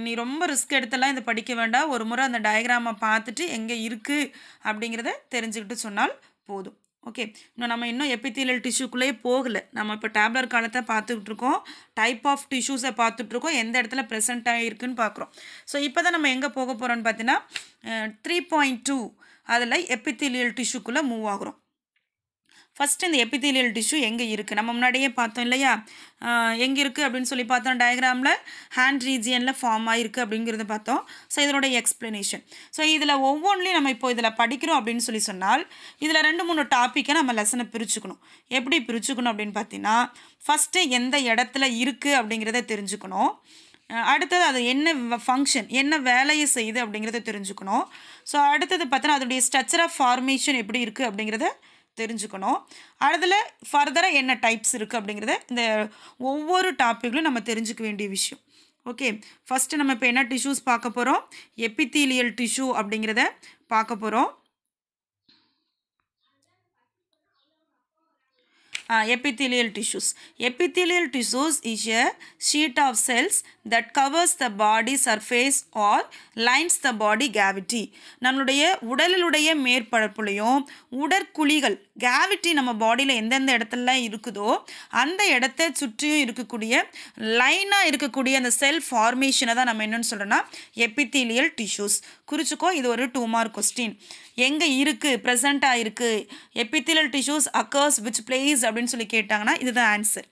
நீ ரொம்ப ரிஸ்க் எடுத்தெல்லாம் இதை படிக்க வேண்டாம் ஒரு முறை அந்த டயக்ராமை பார்த்துட்டு எங்கே இருக்குது அப்படிங்கிறத தெரிஞ்சுக்கிட்டு சொன்னால் போதும் ஓகே இன்னும் நம்ம இன்னும் எப்பித்தீலியல் டிஷ்யூக்குள்ளேயே போகலை நம்ம இப்போ டேப்லர் காலத்தை பார்த்துக்கிட்டு இருக்கோம் டைப் ஆஃப் டிஷ்யூஸை பார்த்துட்ருக்கோம் எந்த இடத்துல ப்ரெசென்ட் ஆகிருக்குன்னு பார்க்குறோம் ஸோ இப்போ தான் நம்ம எங்கே போக போகிறோன்னு பார்த்தீங்கன்னா த்ரீ பாயிண்ட் டூ அதில் எப்பித்தீலியல் டிஷ்யூக்குள்ளே மூவ் ஆகுறோம் ஃபஸ்ட்டு இந்த எபிதீலியல் டிஷ்யூ எங்கே இருக்குது நம்ம முன்னாடியே பார்த்தோம் இல்லையா எங்கே இருக்குது அப்படின்னு சொல்லி பார்த்தோம் டயக்ராமில் ஹேண்ட் ரீஜியனில் ஃபார்ம் ஆகிருக்கு அப்படிங்கிறத பார்த்தோம் ஸோ இதனுடைய எக்ஸ்ப்ளனேஷன் ஸோ இதில் ஒவ்வொன்றிலையும் நம்ம இப்போ இதில் படிக்கிறோம் அப்படின்னு சொல்லி சொன்னால் இதில் ரெண்டு மூணு டாப்பிக்கை நம்ம லெசனை பிரிச்சுக்கணும் எப்படி பிரிச்சுக்கணும் அப்படின்னு பார்த்தீங்கன்னா ஃபஸ்ட்டு எந்த இடத்துல இருக்குது அப்படிங்கிறத தெரிஞ்சுக்கணும் அடுத்தது அது என்ன ஃபங்க்ஷன் என்ன வேலையை செய்யுது அப்படிங்கிறத தெரிஞ்சுக்கணும் ஸோ அடுத்தது பார்த்தோன்னா அதோடைய ஸ்ட்ரக்சர் ஆஃப் ஃபார்மேஷன் எப்படி இருக்குது அப்படிங்கிறத தெரிஞ்சுக்கணும் அதில் ஃபர்தராக என்ன டைப்ஸ் இருக்குது அப்படிங்கிறத இந்த ஒவ்வொரு டாப்பிக்லையும் நம்ம தெரிஞ்சுக்க வேண்டிய விஷயம் ஓகே ஃபஸ்ட்டு நம்ம இப்போ என்ன டிஷ்யூஸ் பார்க்க போகிறோம் எப்பித்தீலியல் டிஷ்யூ அப்படிங்கிறத பார்க்க போகிறோம் epithelial tissues Epithelial tissues is a sheet of cells that covers the body surface or lines the body cavity நம்மளுடைய உடலுடைய மேற்பரப்புலையும் உடற்குழிகள் கேவிட்டி நம்ம பாடியில் எந்தெந்த இடத்துலலாம் இருக்குதோ அந்த இடத்த சுற்றியும் இருக்கக்கூடிய லைனாக இருக்கக்கூடிய அந்த செல் ஃபார்மேஷனை தான் நம்ம என்னென்னு சொல்கிறோன்னா எபித்திலியல் டிஷ்யூஸ் குறிச்சுக்கோ இது ஒரு டூ மார்க் கொஸ்டின் எங்கே இருக்குது ப்ரெசண்ட்டாக இருக்குது epithelial tissues occurs which place அப்படி அப்படின்னு சொல்லி கேட்டாங்கன்னா இதுதான் ஆன்சர்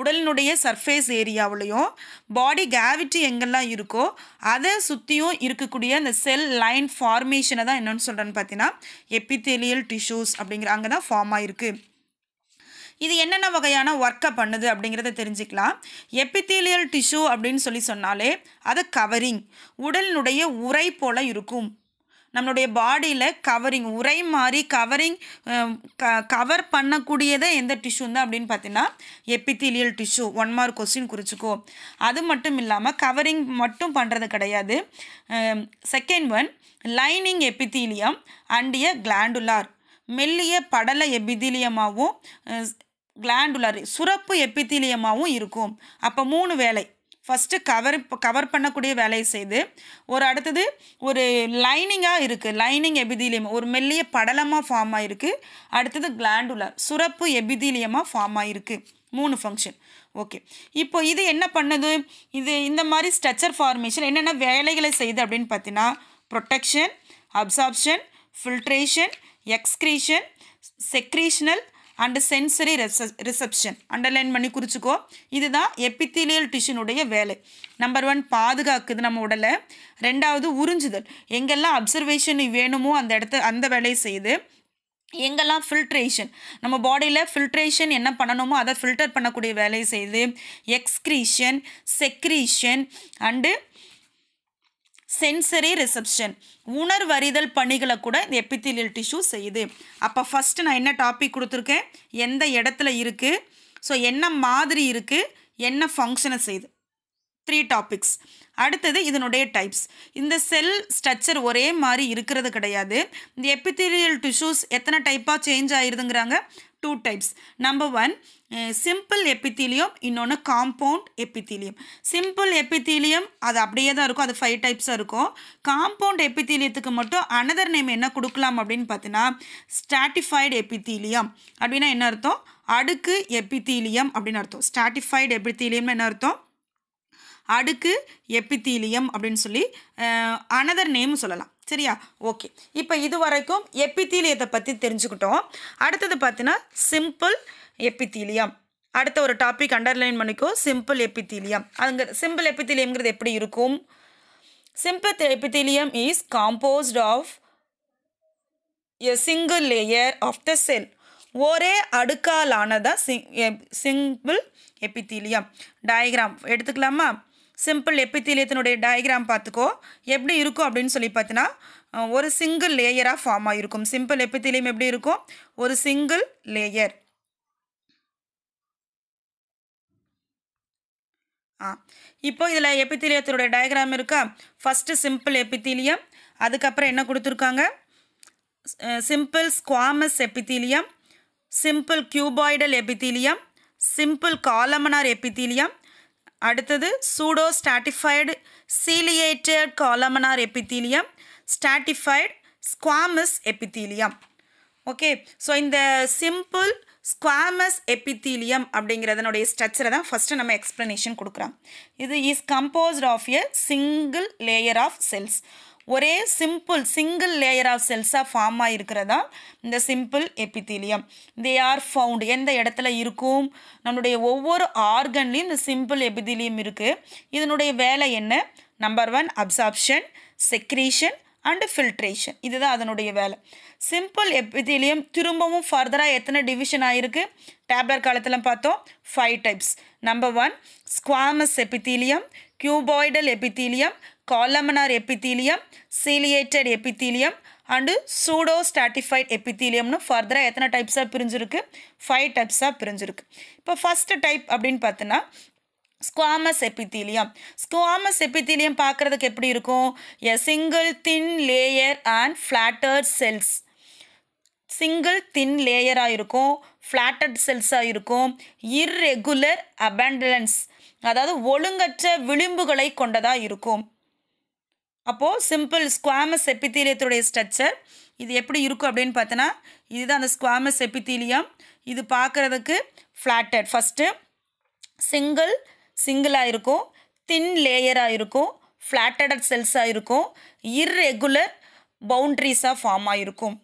உடலினுடைய சர்ஃபேஸ் ஏரியாவிலையும் பாடி கேவிட்டி எங்கெல்லாம் இருக்கோ அதை சுற்றியும் இருக்கக்கூடிய அந்த செல் லைன் ஃபார்மேஷனை தான் என்னென்னு சொல்கிறேன்னு பார்த்தீங்கன்னா எப்பித்தேலியல் டிஷ்யூஸ் அப்படிங்கிற அங்கே தான் ஃபார்ம் ஆகிருக்கு இது என்னென்ன வகையான ஒர்க்கை பண்ணுது அப்படிங்கிறத தெரிஞ்சுக்கலாம் எப்பித்தீலியல் டிஷ்யூ அப்படின்னு சொல்லி சொன்னாலே அது கவரிங் உடலினுடைய உரை போல் இருக்கும் நம்மளுடைய பாடியில் கவரிங் உரை மாதிரி கவரிங் க கவர் பண்ணக்கூடியதை எந்த டிஷ்யூ தான் அப்படின்னு பார்த்தீங்கன்னா epithelial tissue one mark question குறிச்சிக்கோ அது மட்டும் இல்லாமல் கவரிங் மட்டும் பண்ணுறது கிடையாது second one lining epithelium and a glandular மெல்லிய படலை எபிதிலியமாகவும் கிளாண்டுலர் சுரப்பு எப்பித்திலியமாகவும் இருக்கும் அப்போ மூணு வேலை ஃபஸ்ட்டு கவர் கவர் பண்ணக்கூடிய வேலையை செய்து ஒரு அடுத்தது ஒரு லைனிங்காக இருக்குது லைனிங் எபிதீலியம் ஒரு மெல்லிய படலமாக ஃபார்ம் ஆகிருக்கு அடுத்தது கிளாண்டுலர் சுரப்பு எபிதீலியமாக ஃபார்ம் ஆகிருக்கு மூணு ஃபங்க்ஷன் ஓகே இப்போ இது என்ன பண்ணுது இது இந்த மாதிரி ஸ்ட்ரக்சர் ஃபார்மேஷன் என்னென்ன வேலைகளை செய்யுது அப்படின்னு பார்த்தீங்கன்னா protection absorption filtration excretion secretional and sensory reception underline பண்ணி குறிச்சிக்கோ இதுதான் எப்பித்திலியல் டிஷினுடைய வேலை நம்பர் ஒன் பாதுகாக்குது நம்ம உடலை ரெண்டாவது உறிஞ்சுதல் எங்கெல்லாம் அப்சர்வேஷன் வேணுமோ அந்த இடத்த அந்த வேலையை செய்து எங்கெல்லாம் ஃபில்ட்ரேஷன் நம்ம பாடியில் ஃபில்ட்ரேஷன் என்ன பண்ணணுமோ அதை ஃபில்டர் பண்ணக்கூடிய வேலையை செய்து excretion secretion and sensory reception உணர்வறிதல் பணிகளை கூட இந்த எப்பித்திலியல் டிஷ்யூ செய்யுது அப்போ ஃபஸ்ட்டு நான் என்ன டாபிக் கொடுத்துருக்கேன் எந்த இடத்துல இருக்குது ஸோ என்ன மாதிரி இருக்குது என்ன ஃபங்க்ஷனை செய்யுது த்ரீ டாபிக்ஸ் அடுத்தது இதனுடைய டைப்ஸ் இந்த செல் ஸ்ட்ரக்சர் ஒரே மாதிரி இருக்கிறது கிடையாது இந்த எப்பித்தீரியல் டிஷ்யூஸ் எத்தனை டைப்பாக சேஞ்ச் ஆகிருதுங்கிறாங்க two types number one simple epithelium இன்னொன்று காம்பவுண்ட் எபித்தீலியம் சிம்பிள் எபித்தீலியம் அது அப்படியே தான் இருக்கும் அது ஃபைவ் டைப்ஸாக இருக்கும் காம்பவுண்ட் எபித்தீலியத்துக்கு மட்டும் அனதர் நேம் என்ன கொடுக்கலாம் அப்படின்னு பார்த்தீங்கன்னா ஸ்டாட்டிஃபைடு எபித்தீலியம் அப்படின்னா என்ன அர்த்தம் அடுக்கு எபித்தீலியம் அப்படின்னு அர்த்தம் ஸ்டாட்டிஃபைடு எபித்தீலியம்னு என்ன அர்த்தம் அடுக்கு எபித்தீலியம் அப்படின்னு சொல்லி அனதர் uh, நேம் சொல்லலாம் சரியா ஓகே இப்போ இது வரைக்கும் எப்பித்தீலியத்தை பற்றி தெரிஞ்சுக்கிட்டோம் அடுத்தது பார்த்தீங்கன்னா சிம்பிள் எப்பித்தீலியம் அடுத்த ஒரு டாபிக் அண்டர்லைன் பண்ணிக்கோ சிம்பிள் எப்பித்தீலியம் அங்கே சிம்பிள் எப்பித்தீலியம்ங்கிறது எப்படி இருக்கும் simple epithelium is composed of a single layer of the cell ஒரே அடுக்காலானதான் சிங் சிம்பிள் எப்பித்தீலியம் டயக்ராம் எடுத்துக்கலாமா சிம்பிள் எப்பித்திலியத்தினுடைய டயக்ராம் பார்த்துக்கோ எப்படி இருக்கும் அப்படின்னு சொல்லி பார்த்தினா ஒரு சிங்கிள் லேயராக ஃபார்ம் ஆகிருக்கும் சிம்பிள் எப்பித்திலியம் எப்படி இருக்கும் ஒரு சிங்கிள் லேயர் ஆ இப்போ இதில் எப்பித்தீலியத்தினுடைய டயக்ராம் இருக்கா ஃபஸ்ட்டு சிம்பிள் எப்பித்தீலியம் அதுக்கப்புறம் என்ன கொடுத்துருக்காங்க simple squamous epithelium simple cuboidal epithelium simple columnar epithelium அடுத்தது pseudo stratified ciliated columnar epithelium stratified squamous epithelium okay so இந்த சிம்பிள் ஸ்குவாமஸ் எபித்தீலியம் அப்படிங்கிறதனுடைய ஸ்ட்ரக்சரை தான் ஃபஸ்ட்டு நம்ம எக்ஸ்ப்ளனேஷன் கொடுக்குறோம் இது is composed of a single layer of cells ஒரே simple single layer of செல்ஸாக ஃபார்ம் ஆகிருக்கிறதா இந்த simple epithelium they are found எந்த இடத்துல இருக்கும் நம்மளுடைய ஒவ்வொரு ஆர்கன்லேயும் இந்த சிம்பிள் எபிதீலியம் இருக்குது இதனுடைய வேலை என்ன number one absorption secretion and filtration இதுதான் அதனுடைய வேலை சிம்பிள் எபிதீலியம் திரும்பவும் ஃபர்தராக எத்தனை டிவிஷன் ஆகிருக்கு டேப்லர் காலத்தில் பார்த்தோம் five types number one squamous epithelium cuboidal epithelium columnar epithelium ciliated epithelium and pseudo stratified எபித்தீலியம்னு ஃபர்தராக எத்தனை டைப்ஸாக பிரிஞ்சிருக்கு ஃபைவ் டைப்ஸாக பிரிஞ்சிருக்கு இப்போ ஃபஸ்ட்டு டைப் அப்படின்னு பார்த்தோன்னா ஸ்குவாமஸ் எபித்தீலியம் ஸ்குவாமஸ் எபித்தீலியம் பார்க்குறதுக்கு எப்படி இருக்கும் a single thin layer and flattened cells single thin லேயராக இருக்கும் ஃப்ளாட்டட் செல்ஸாக இருக்கும் இர்ரெகுலர் அபேண்டலன்ஸ் அதாவது ஒழுங்கற்ற விளிம்புகளை கொண்டதாக இருக்கும் அப்போது சிம்பிள் ஸ்குவாமஸ் எப்பித்தீலியத்துடைய ஸ்ட்ரக்சர் இது எப்படி இருக்கும் அப்படின்னு பார்த்தோன்னா இதுதான் அந்த ஸ்குவாமஸ் எப்பித்தீலியம் இது பார்க்குறதுக்கு ஃப்ளாட்டட் ஃபஸ்ட்டு சிங்கிள் சிங்கிளாக இருக்கும் தின் லேயராக இருக்கும் ஃப்ளாட்டட் செல்ஸாக இருக்கும் இர்ரெகுலர் பவுண்ட்ரிஸாக ஃபார்ம் ஆகிருக்கும்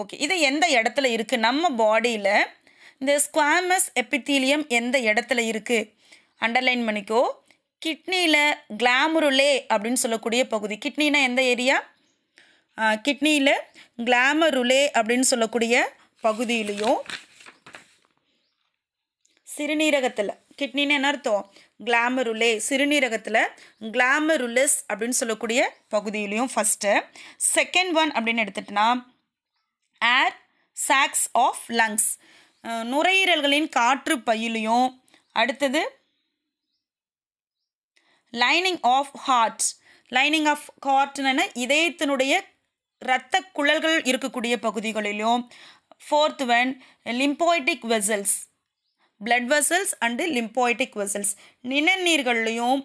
ஓகே இது எந்த இடத்துல இருக்குது நம்ம பாடியில் இந்த ஸ்குவாமஸ் எப்பித்தீலியம் எந்த இடத்துல இருக்குது அண்டர்லைன் பண்ணிக்கோ கிட்னியில் கிளாமருலே அப்படின்னு சொல்லக்கூடிய பகுதி கிட்னினா எந்த ஏரியா கிட்னியில் கிளாமருலே அப்படின்னு சொல்லக்கூடிய பகுதியிலையும் சிறுநீரகத்தில் கிட்னின்னு என்ன அர்த்தம் கிளாமருலே சிறுநீரகத்தில் கிளாமருலஸ் அப்படின்னு சொல்லக்கூடிய பகுதியிலையும் ஃபஸ்ட்டு செகண்ட் ஒன் அப்படின்னு எடுத்துட்டோன்னா ஏர் சாக்ஸ் ஆஃப் லங்ஸ் நுரையீரல்களின் காற்று பையிலையும் அடுத்தது lining of heart lining of ஹார்ட்னு இதயத்தினுடைய இரத்த குழல்கள் இருக்கக்கூடிய பகுதிகளிலும் fourth one lymphatic vessels blood vessels and lymphatic vessels நிணநீர்கள்லையும்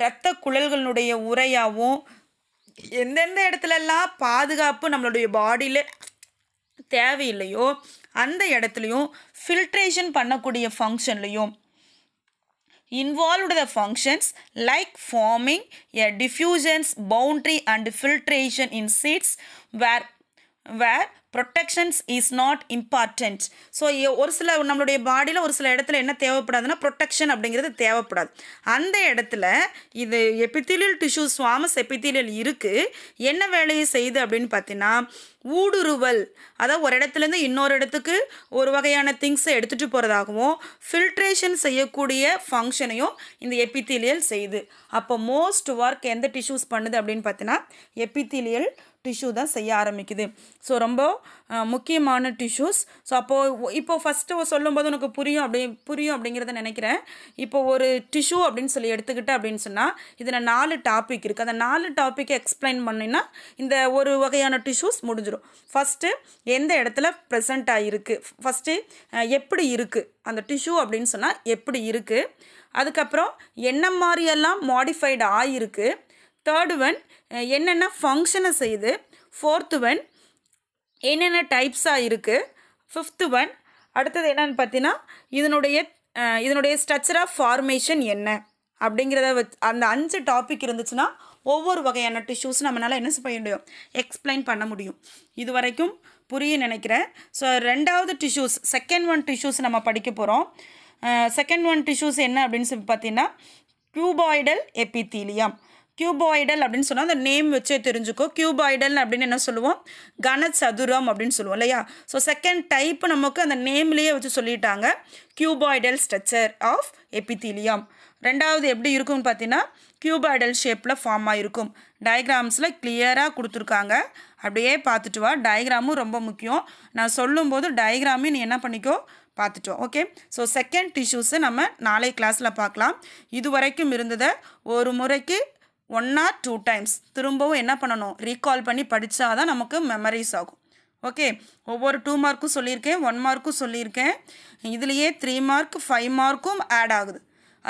இரத்த குழல்களுடைய உரையாகவும் எந்தெந்த இடத்துலலாம் பாதுகாப்பு நம்மளுடைய பாடியில் தேவையில்லையோ அந்த இடத்துலையும் ஃபில்ட்ரேஷன் பண்ணக்கூடிய ஃபங்க்ஷன்லையும் involved the functions like forming a diffusions boundary and filtration in seeds where where protections is not important so ஒரு சில நம்மளுடைய பாடியில் ஒரு சில இடத்துல என்ன தேவைப்படாதுன்னா ப்ரொட்டெக்ஷன் அப்படிங்கிறது தேவைப்படாது அந்த இடத்துல இது எபித்தீலியல் டிஷ்யூ ஸ்வாமஸ் எபித்தீலியல் இருக்குது என்ன வேலையை செய்யுது அப்படின்னு பார்த்தீங்கன்னா ஊடுருவல் அதாவது ஒரு இடத்துலேருந்து இன்னொரு இடத்துக்கு ஒரு வகையான திங்ஸை எடுத்துகிட்டு போகிறதாகவும் ஃபில்ட்ரேஷன் செய்யக்கூடிய ஃபங்க்ஷனையும் இந்த எப்பித்தீலியல் செய்யுது அப்போ மோஸ்ட் ஒர்க் எந்த டிஷ்யூஸ் பண்ணுது அப்படின்னு பார்த்தீங்கன்னா எப்பித்தீலியல் டிஷ்யூ தான் செய்ய ஆரம்பிக்குது ஸோ ரொம்ப முக்கியமான டிஷ்யூஸ் ஸோ அப்போது இப்போது ஃபஸ்ட்டு சொல்லும்போது உனக்கு புரியும் அப்படி புரியும் அப்படிங்கிறத நினைக்கிறேன் இப்போ ஒரு டிஷ்யூ அப்படின்னு சொல்லி எடுத்துக்கிட்டேன் அப்படின்னு சொன்னால் இதில் நாலு டாபிக் இருக்குது அந்த நாலு டாப்பிக்கை எக்ஸ்பிளைன் பண்ணினா இந்த ஒரு வகையான டிஷ்யூஸ் முடிஞ்சிடும் வந்துடும் ஃபஸ்ட்டு எந்த இடத்துல ப்ரெசண்ட்டாக இருக்குது ஃபஸ்ட்டு எப்படி இருக்குது அந்த டிஷ்யூ அப்படின்னு சொன்னால் எப்படி இருக்குது அதுக்கப்புறம் என்ன மாதிரியெல்லாம் மாடிஃபைடு ஆகிருக்கு தேர்டு ஒன் என்னென்ன ஃபங்க்ஷனை செய்யுது ஃபோர்த்து ஒன் என்னென்ன டைப்ஸாக இருக்குது ஃபிஃப்த்து ஒன் அடுத்தது என்னென்னு பார்த்தீங்கன்னா இதனுடைய இதனுடைய ஸ்ட்ரக்சர் ஆஃப் ஃபார்மேஷன் என்ன அப்படிங்கிறத வச் அந்த அஞ்சு டாபிக் இருந்துச்சுன்னா ஒவ்வொரு வகையான டிஷ்யூஸ் நம்மளால் என்ன செய்ய முடியும் எக்ஸ்பிளைன் பண்ண முடியும் இது வரைக்கும் புரிய நினைக்கிறேன் ஸோ ரெண்டாவது டிஷ்யூஸ் செகண்ட் ஒன் டிஷ்யூஸ் நம்ம படிக்க போகிறோம் செகண்ட் ஒன் டிஷ்யூஸ் என்ன அப்படின்னு சொல்லி பார்த்தீங்கன்னா கியூபாய்டல் எபித்தீலியம் கியூபாய்டல் அப்படின்னு சொன்னால் அந்த நேம் வச்சே தெரிஞ்சுக்கோ கியூபாய்டல் அப்படின்னு என்ன சொல்லுவோம் சதுரம் அப்படின்னு சொல்லுவோம் இல்லையா ஸோ செகண்ட் டைப் நமக்கு அந்த நேம்லேயே வச்சு சொல்லிட்டாங்க கியூபாய்டல் ஸ்ட்ரக்சர் ஆஃப் எபித்தீலியம் ரெண்டாவது எப்படி இருக்குன்னு பார்த்தீங்கன்னா கியூபாய்டல் ஷேப்பில் ஃபார்ம் ஆகிருக்கும் டயக்ராம்ஸில் கிளியராக கொடுத்துருக்காங்க அப்படியே பார்த்துட்டு வா டயக்ராமும் ரொம்ப முக்கியம் நான் சொல்லும்போது டயக்ராமையும் நீ என்ன பண்ணிக்கோ பார்த்துட்டோம் ஓகே ஸோ செகண்ட் டிஷ்யூஸை நம்ம நாளை கிளாஸில் பார்க்கலாம் இது வரைக்கும் இருந்ததை ஒரு முறைக்கு ஒன் ஆர் டூ டைம்ஸ் திரும்பவும் என்ன பண்ணணும் ரீகால் பண்ணி படித்தா தான் நமக்கு மெமரிஸ் ஆகும் ஓகே ஒவ்வொரு டூ மார்க்கும் சொல்லியிருக்கேன் ஒன் மார்க்கும் சொல்லியிருக்கேன் இதுலேயே த்ரீ மார்க் ஃபைவ் மார்க்கும் ஆட் ஆகுது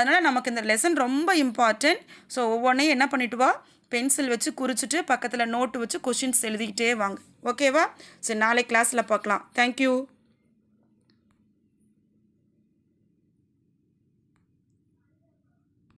அதனால் நமக்கு இந்த லெசன் ரொம்ப இம்பார்ட்டன்ட் ஸோ ஒவ்வொன்றையும் என்ன பண்ணிட்டு வா பென்சில் வச்சு குறிச்சிட்டு பக்கத்தில் நோட்டு வச்சு கொஷின்ஸ் எழுதிக்கிட்டே வாங்க ஓகேவா சரி நாளை கிளாஸில் பார்க்கலாம் தேங்க்யூ